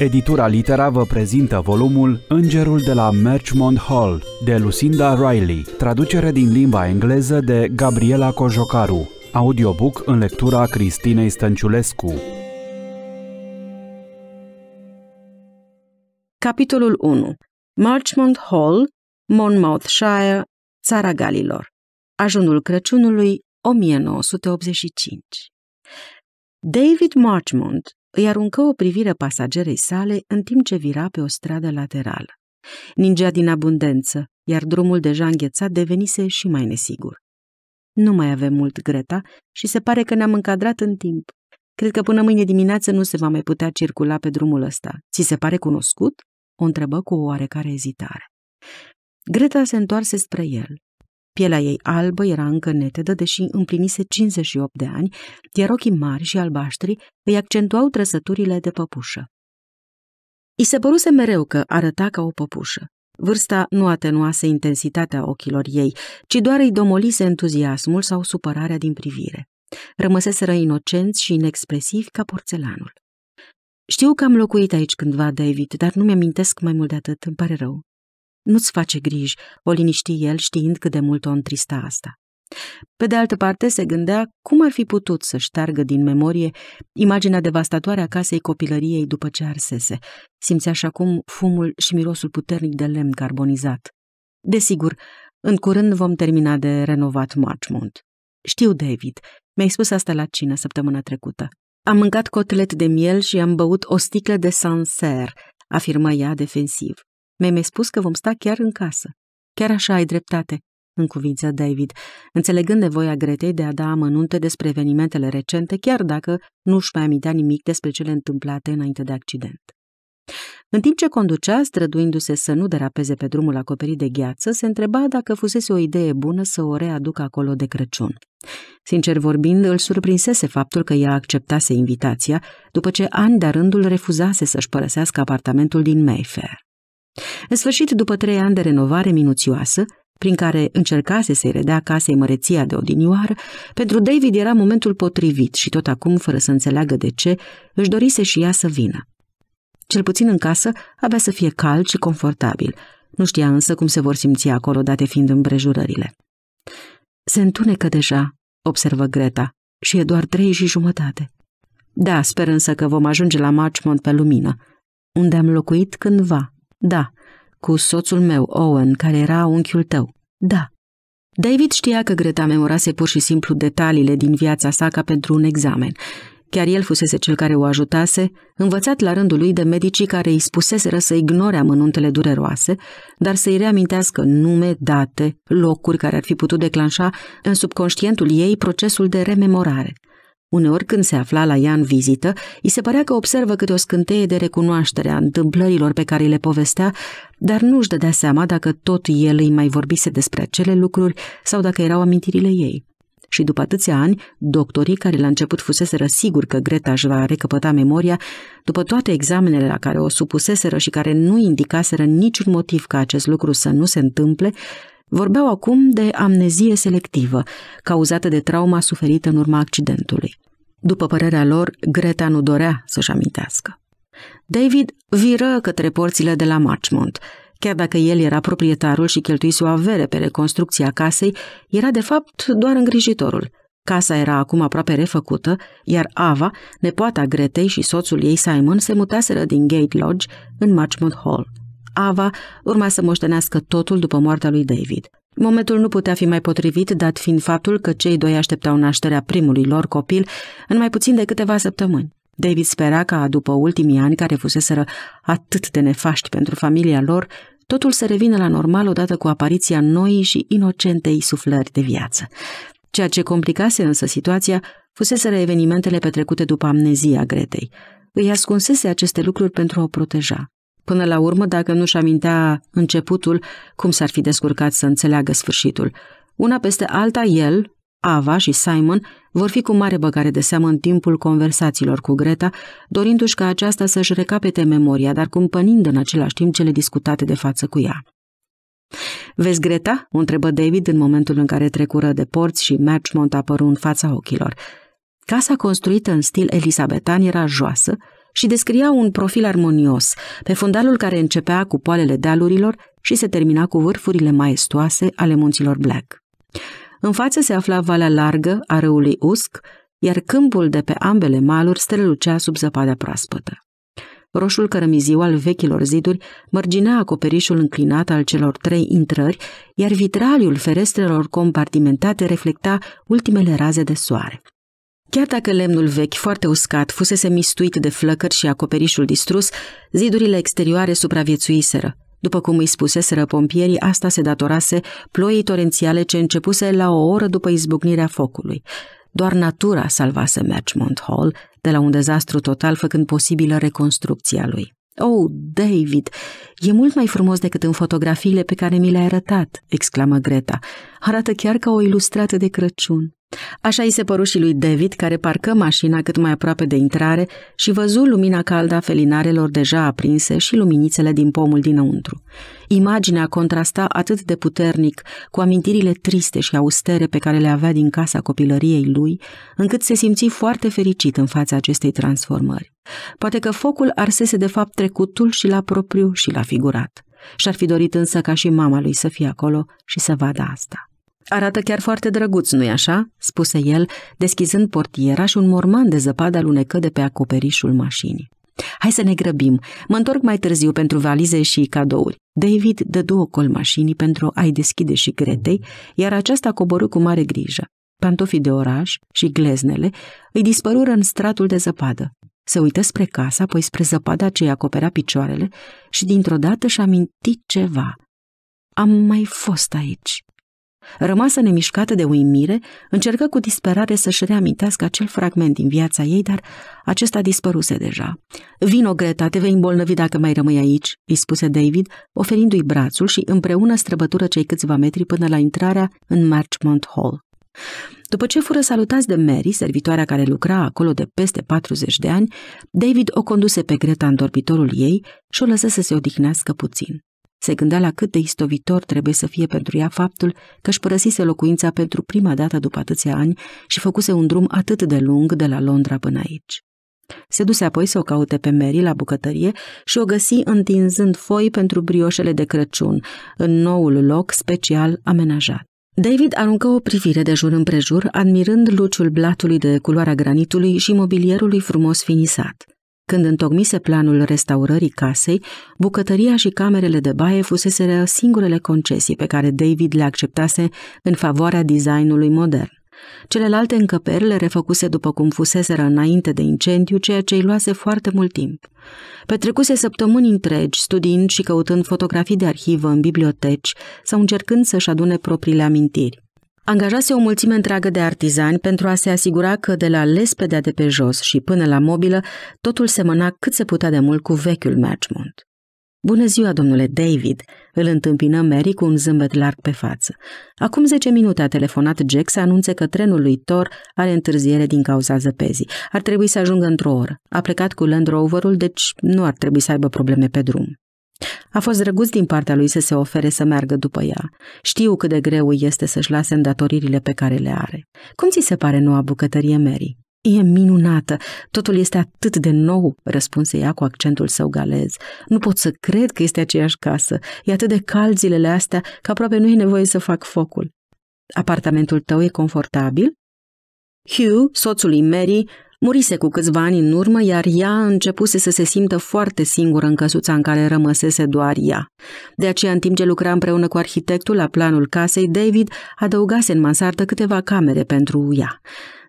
Editura Litera vă prezintă volumul Îngerul de la Merchmont Hall de Lucinda Riley, traducere din limba engleză de Gabriela Cojocaru, audiobook în lectura Cristinei Stănciulescu. Capitolul 1. Marchmont Hall, Monmouthshire, Țara Galilor. Ajunul Crăciunului 1985. David Marchmont îi aruncă o privire pasagerei sale în timp ce vira pe o stradă laterală. Ningea din abundență, iar drumul deja înghețat devenise și mai nesigur. Nu mai avem mult, Greta, și se pare că ne-am încadrat în timp. Cred că până mâine dimineață nu se va mai putea circula pe drumul ăsta. Ți se pare cunoscut? O întrebă cu o oarecare ezitare. Greta se întoarse spre el. Pielea ei albă era încă netedă, deși împlinise 58 de ani, iar ochii mari și albaștri îi accentuau trăsăturile de păpușă. I se păruse mereu că arăta ca o păpușă. Vârsta nu atenuase intensitatea ochilor ei, ci doar îi domolise entuziasmul sau supărarea din privire. Rămăseseră inocenți și inexpresivi ca porțelanul. Știu că am locuit aici cândva, David, dar nu mi-amintesc mai mult de atât, îmi pare rău. Nu-ți face griji, o liniști el știind cât de mult o întrista asta. Pe de altă parte, se gândea cum ar fi putut să șteargă din memorie imaginea devastatoare a casei copilăriei după ce arsese. Simțea și acum fumul și mirosul puternic de lemn carbonizat. Desigur, în curând vom termina de renovat Marchmont. Știu, David, mi-ai spus asta la cină săptămâna trecută. Am mâncat cotlet de miel și am băut o sticlă de Sancerre, afirmă ea defensiv. Mi-ai mai spus că vom sta chiar în casă. Chiar așa ai dreptate, încuvință David, înțelegând nevoia Gretei de a da amănunte despre evenimentele recente, chiar dacă nu își mai amintea nimic despre cele întâmplate înainte de accident. În timp ce conducea, străduindu-se să nu derapeze pe drumul acoperit de gheață, se întreba dacă fusese o idee bună să o readucă acolo de Crăciun. Sincer vorbind, îl surprinsese faptul că ea acceptase invitația, după ce ani de rândul refuzase să-și părăsească apartamentul din Mayfair. În sfârșit, după trei ani de renovare minuțioasă, prin care încercase să-i redea casei măreția de odinioară, pentru David era momentul potrivit și tot acum, fără să înțeleagă de ce, își dorise și ea să vină. Cel puțin în casă, avea să fie cald și confortabil. Nu știa însă cum se vor simți acolo, date fiind împrejurările. Se întunecă deja, observă Greta, și e doar trei și jumătate. Da, sper însă că vom ajunge la Marchmont pe lumină, unde am locuit cândva, da. Cu soțul meu, Owen, care era unchiul tău. Da. David știa că Greta memorase pur și simplu detaliile din viața sa ca pentru un examen. Chiar el fusese cel care o ajutase, învățat la rândul lui de medicii care îi spuseseră să ignore amănuntele dureroase, dar să-i reamintească nume, date, locuri care ar fi putut declanșa în subconștientul ei procesul de rememorare – Uneori când se afla la ea în vizită, îi se părea că observă câte o scânteie de recunoaștere a întâmplărilor pe care le povestea, dar nu-și dădea seama dacă tot el îi mai vorbise despre acele lucruri sau dacă erau amintirile ei. Și după atâția ani, doctorii care la început fuseseră siguri că Greta își va recăpăta memoria, după toate examenele la care o supuseseră și care nu indicaseră niciun motiv ca acest lucru să nu se întâmple, Vorbeau acum de amnezie selectivă, cauzată de trauma suferită în urma accidentului. După părerea lor, Greta nu dorea să-și amintească. David viră către porțile de la Marchmont. Chiar dacă el era proprietarul și cheltuise o avere pe reconstrucția casei, era de fapt doar îngrijitorul. Casa era acum aproape refăcută, iar Ava, nepoata Gretei și soțul ei Simon, se mutaseră din Gate Lodge în Marchmont Hall. Ava urma să moștenească totul după moartea lui David. Momentul nu putea fi mai potrivit, dat fiind faptul că cei doi așteptau nașterea primului lor copil în mai puțin de câteva săptămâni. David spera ca, după ultimii ani care fuseseră atât de nefaști pentru familia lor, totul să revină la normal odată cu apariția noii și inocentei suflări de viață. Ceea ce complicase însă situația fuseseră evenimentele petrecute după amnezia Gretei. Îi ascunsese aceste lucruri pentru a o proteja. Până la urmă, dacă nu-și amintea începutul, cum s-ar fi descurcat să înțeleagă sfârșitul? Una peste alta, el, Ava și Simon vor fi cu mare băgare de seamă în timpul conversațiilor cu Greta, dorindu-și ca aceasta să-și recapete memoria, dar cumpănind în același timp cele discutate de față cu ea. Vezi Greta?" o întrebă David în momentul în care trecură de porți și Marchmont apăru în fața ochilor. Casa construită în stil elisabetan era joasă, și descria un profil armonios, pe fundalul care începea cu poalele dealurilor și se termina cu vârfurile maestoase ale munților Black. În față se afla valea largă a râului Usc, iar câmpul de pe ambele maluri strălucea sub zăpada proaspătă. Roșul cărămiziu al vechilor ziduri mărginea acoperișul înclinat al celor trei intrări, iar vitraliul ferestrelor compartimentate reflecta ultimele raze de soare. Chiar dacă lemnul vechi, foarte uscat, fusese mistuit de flăcări și acoperișul distrus, zidurile exterioare supraviețuiseră. După cum îi spuseseră pompierii, asta se datorase ploii torențiale ce începuse la o oră după izbucnirea focului. Doar natura salvase Merchmont Hall de la un dezastru total, făcând posibilă reconstrucția lui. Oh, David, e mult mai frumos decât în fotografiile pe care mi le-ai arătat, exclamă Greta. Arată chiar ca o ilustrată de Crăciun. Așa i se păru și lui David, care parcă mașina cât mai aproape de intrare și văzu lumina caldă a felinarelor deja aprinse și luminițele din pomul dinăuntru. Imaginea contrasta atât de puternic cu amintirile triste și austere pe care le avea din casa copilăriei lui, încât se simți foarte fericit în fața acestei transformări. Poate că focul arsese de fapt trecutul și la propriu și la figurat. Și-ar fi dorit însă ca și mama lui să fie acolo și să vadă asta. Arată chiar foarte drăguț, nu-i așa?" spuse el, deschizând portiera și un morman de zăpadă alunecă de pe acoperișul mașinii. Hai să ne grăbim. Mă întorc mai târziu pentru valize și cadouri. David dă două col mașinii pentru a-i deschide și Gretei, iar aceasta coborâ cu mare grijă. Pantofii de oraș și gleznele îi dispărură în stratul de zăpadă. Se uită spre casa, apoi spre zăpada ce îi acoperea picioarele și dintr-o dată și-a mintit ceva. Am mai fost aici. Rămasă nemișcată de uimire, încercă cu disperare să-și reamintească acel fragment din viața ei, dar acesta dispăruse deja. Vino, Greta, te vei îmbolnăvi dacă mai rămâi aici," îi spuse David, oferindu-i brațul și împreună străbătură cei câțiva metri până la intrarea în Marchmont Hall. După ce fură salutați de Mary, servitoarea care lucra acolo de peste 40 de ani, David o conduse pe Greta în dormitorul ei și o lăsă să se odihnească puțin. Se gândea la cât de istovitor trebuie să fie pentru ea faptul că își părăsise locuința pentru prima dată după atâția ani și făcuse un drum atât de lung de la Londra până aici. Se duse apoi să o caute pe Mary la bucătărie și o găsi întinzând foi pentru brioșele de Crăciun, în noul loc special amenajat. David aruncă o privire de jur împrejur, admirând luciul blatului de culoarea granitului și mobilierului frumos finisat. Când întocmise planul restaurării casei, bucătăria și camerele de baie fuseseră singurele concesii pe care David le acceptase în favoarea designului modern. Celelalte încăperi le refăcuse după cum fuseseră înainte de incendiu, ceea ce îi luase foarte mult timp. Petrecuse săptămâni întregi studiind și căutând fotografii de arhivă în biblioteci sau încercând să-și adune propriile amintiri angajase o mulțime întreagă de artizani pentru a se asigura că de la lespedea de pe jos și până la mobilă, totul semăna cât se putea de mult cu vechiul Marchmont. Bună ziua, domnule David!" îl întâmpină Mary cu un zâmbet larg pe față. Acum zece minute a telefonat Jack să anunțe că trenul lui Thor are întârziere din cauza zăpezii. Ar trebui să ajungă într-o oră. A plecat cu Land Roverul, deci nu ar trebui să aibă probleme pe drum. A fost drăguț din partea lui să se ofere să meargă după ea. Știu cât de greu este să-și lase îndatoririle pe care le are. Cum ți se pare noua bucătărie, Mary? E minunată. Totul este atât de nou, răspunse ea cu accentul său galez. Nu pot să cred că este aceeași casă. E atât de cald zilele astea că aproape nu e nevoie să fac focul. Apartamentul tău e confortabil? Hugh, soțul lui Mary, Murise cu câțiva ani în urmă, iar ea începuse să se simtă foarte singură în căsuța în care rămăsese doar ea. De aceea, în timp ce lucra împreună cu arhitectul la planul casei, David adăugase în mansardă câteva camere pentru ea.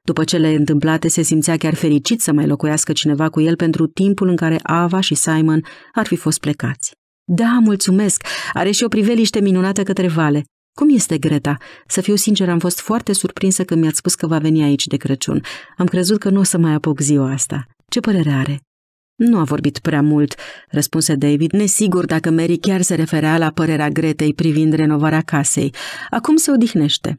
După cele întâmplate, se simțea chiar fericit să mai locuiască cineva cu el pentru timpul în care Ava și Simon ar fi fost plecați. Da, mulțumesc, are și o priveliște minunată către vale. Cum este Greta? Să fiu sincer, am fost foarte surprinsă când mi-ați spus că va veni aici de Crăciun. Am crezut că nu o să mai apuc ziua asta. Ce părere are? Nu a vorbit prea mult, răspunse David, nesigur dacă Mary chiar se referea la părerea Gretei privind renovarea casei. Acum se odihnește.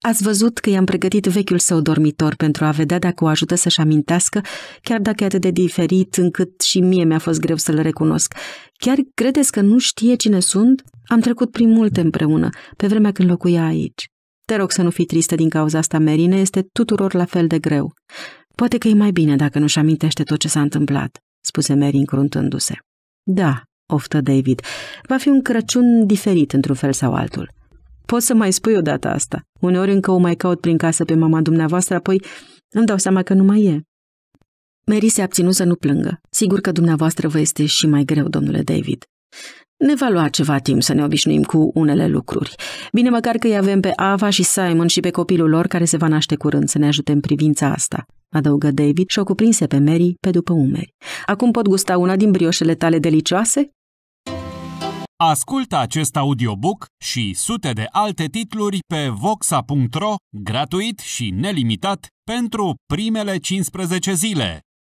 Ați văzut că i-am pregătit vechiul său dormitor pentru a vedea dacă o ajută să-și amintească, chiar dacă e atât de diferit încât și mie mi-a fost greu să-l recunosc. Chiar credeți că nu știe cine sunt? Am trecut prin multe împreună, pe vremea când locuia aici. Te rog să nu fii tristă din cauza asta, Merine, este tuturor la fel de greu. Poate că e mai bine dacă nu-și amintește tot ce s-a întâmplat, spuse Mary încruntându-se. Da, oftă David, va fi un Crăciun diferit într-un fel sau altul. Poți să mai spui o dată asta. Uneori încă o mai caut prin casă pe mama dumneavoastră, apoi îmi dau seama că nu mai e. Mary se abținu să nu plângă. Sigur că dumneavoastră vă este și mai greu, domnule David. Ne va lua ceva timp să ne obișnuim cu unele lucruri. Bine măcar că îi avem pe Ava și Simon și pe copilul lor care se va naște curând să ne ajute în privința asta, adăugă David și o cuprinse pe Mary pe după umeri. Acum pot gusta una din brioșele tale delicioase? Ascultă acest audiobook și sute de alte titluri pe voxa.ro, gratuit și nelimitat, pentru primele 15 zile